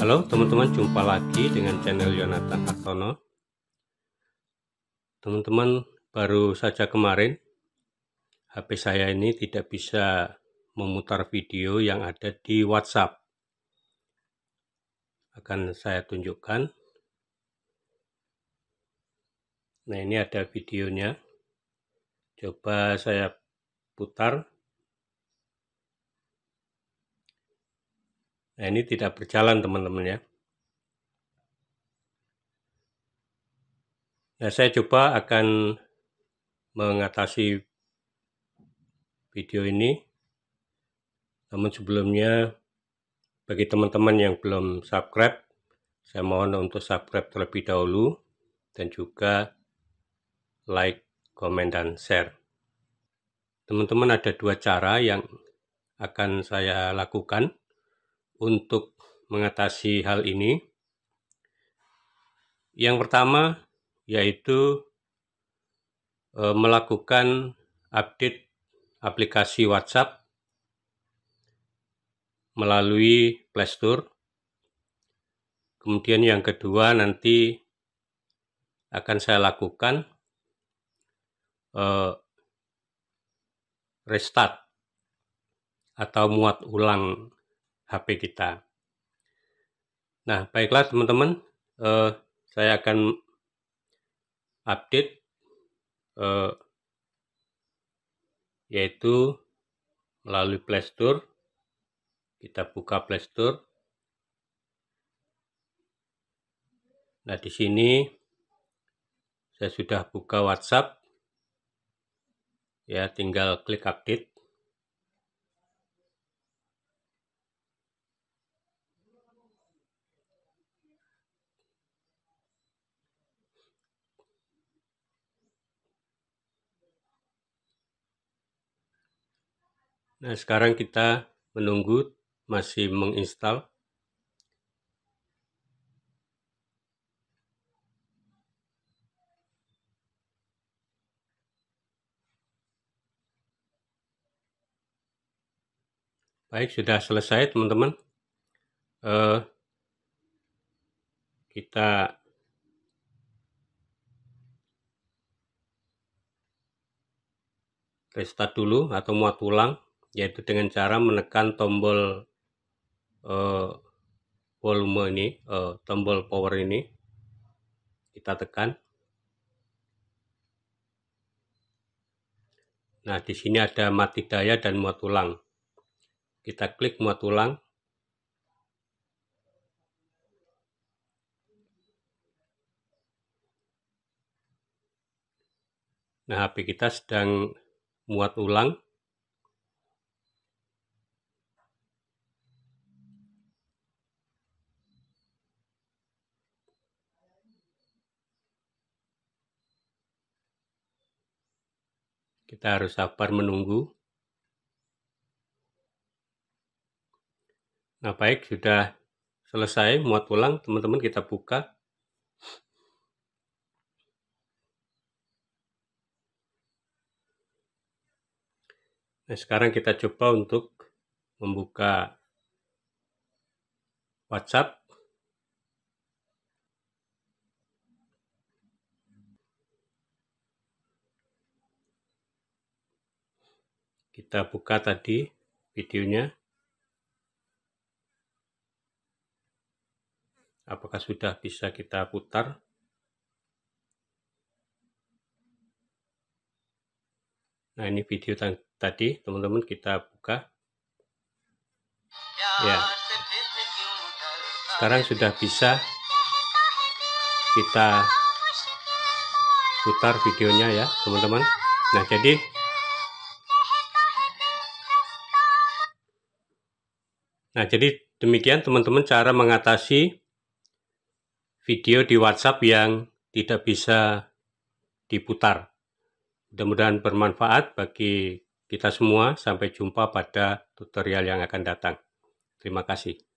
Halo teman-teman, jumpa lagi dengan channel Yonatan Hartono. Teman-teman, baru saja kemarin HP saya ini tidak bisa memutar video yang ada di WhatsApp. Akan saya tunjukkan. Nah, ini ada videonya. Coba saya putar. Nah, ini tidak berjalan teman-teman ya. Nah, saya coba akan mengatasi video ini. Namun sebelumnya, bagi teman-teman yang belum subscribe, saya mohon untuk subscribe terlebih dahulu dan juga like, komen, dan share. Teman-teman ada dua cara yang akan saya lakukan untuk mengatasi hal ini. Yang pertama yaitu e, melakukan update aplikasi WhatsApp melalui Play Store. Kemudian yang kedua nanti akan saya lakukan e, restart atau muat ulang HP kita. Nah, baiklah teman-teman, eh, saya akan update eh, yaitu melalui Play Kita buka Play Nah, di sini saya sudah buka WhatsApp. Ya, tinggal klik update. Nah, sekarang kita menunggu masih menginstal. Baik, sudah selesai teman-teman. Uh, kita restart dulu atau muat ulang yaitu dengan cara menekan tombol uh, volume ini, uh, tombol power ini. Kita tekan. Nah, di sini ada mati daya dan muat ulang. Kita klik muat ulang. Nah, HP kita sedang muat ulang Kita harus sabar menunggu. Nah, baik sudah selesai muat ulang, teman-teman kita buka. Nah, sekarang kita coba untuk membuka WhatsApp kita buka tadi videonya. Apakah sudah bisa kita putar? Nah, ini video tadi, teman-teman, kita buka. Ya. Sekarang sudah bisa kita putar videonya ya, teman-teman. Nah, jadi Nah, jadi demikian teman-teman cara mengatasi video di WhatsApp yang tidak bisa diputar. Mudah-mudahan bermanfaat bagi kita semua. Sampai jumpa pada tutorial yang akan datang. Terima kasih.